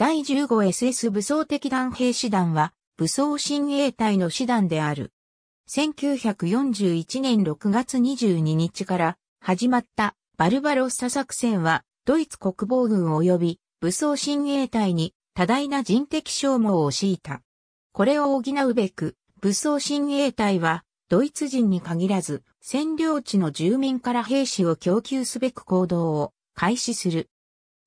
第 15SS 武装的弾兵師団は、武装親衛隊の師団である。1941年6月22日から始まったバルバロッサ作戦は、ドイツ国防軍及び武装親衛隊に多大な人的消耗を強いた。これを補うべく、武装親衛隊は、ドイツ人に限らず、占領地の住民から兵士を供給すべく行動を開始する。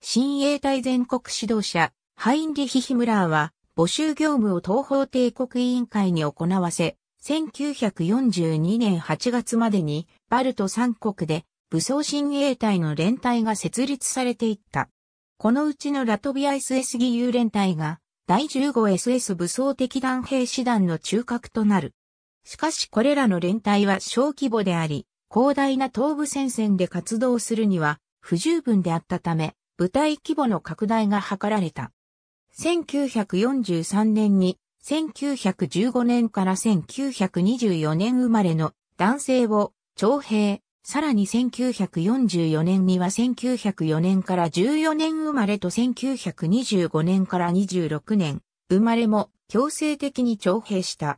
親衛隊全国指導者、ハインリヒ・ヒムラーは、募集業務を東方帝国委員会に行わせ、1942年8月までに、バルト3国で、武装親衛隊の連隊が設立されていった。このうちのラトビア SS 義勇連隊が、第 15SS 武装敵団兵士団の中核となる。しかしこれらの連隊は小規模であり、広大な東部戦線で活動するには不十分であったため、部隊規模の拡大が図られた。1943年に1915年から1924年生まれの男性を徴兵、さらに1944年には1904年から14年生まれと1925年から26年生まれも強制的に徴兵した。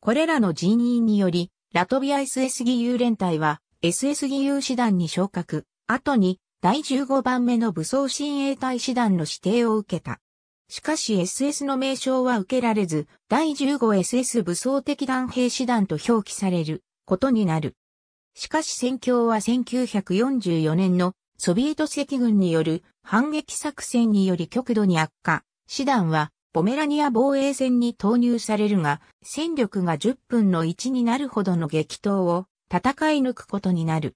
これらの人員により、ラトビア SSGU 連隊は SSGU 師団に昇格、後に第15番目の武装親衛隊師団の指定を受けた。しかし SS の名称は受けられず、第 15SS 武装的弾兵師団と表記されることになる。しかし戦況は1944年のソビエト赤軍による反撃作戦により極度に悪化。師団はポメラニア防衛戦に投入されるが、戦力が10分の1になるほどの激闘を戦い抜くことになる。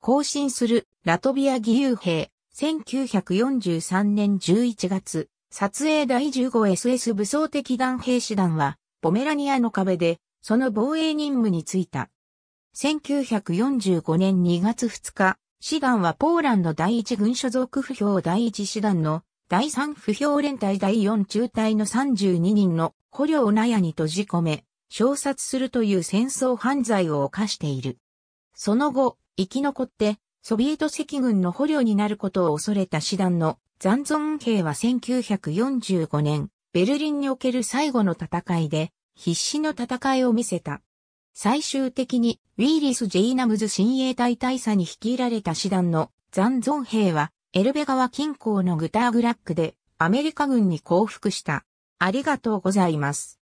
更新するラトビア義勇兵、1943年11月、撮影第 15SS 武装的弾兵士団は、ポメラニアの壁で、その防衛任務に就いた。1945年2月2日、師団はポーランド第一軍所属不評第一師団の第三不評連隊第四中隊の32人の捕虜を納屋に閉じ込め、小殺するという戦争犯罪を犯している。その後、生き残って、ソビエト赤軍の捕虜になることを恐れた師団の残存兵は1945年、ベルリンにおける最後の戦いで、必死の戦いを見せた。最終的に、ウィーリス・ジェイナムズ親衛隊大佐に率いられた師団の残存兵は、エルベ川近郊のグターグラックで、アメリカ軍に降伏した。ありがとうございます。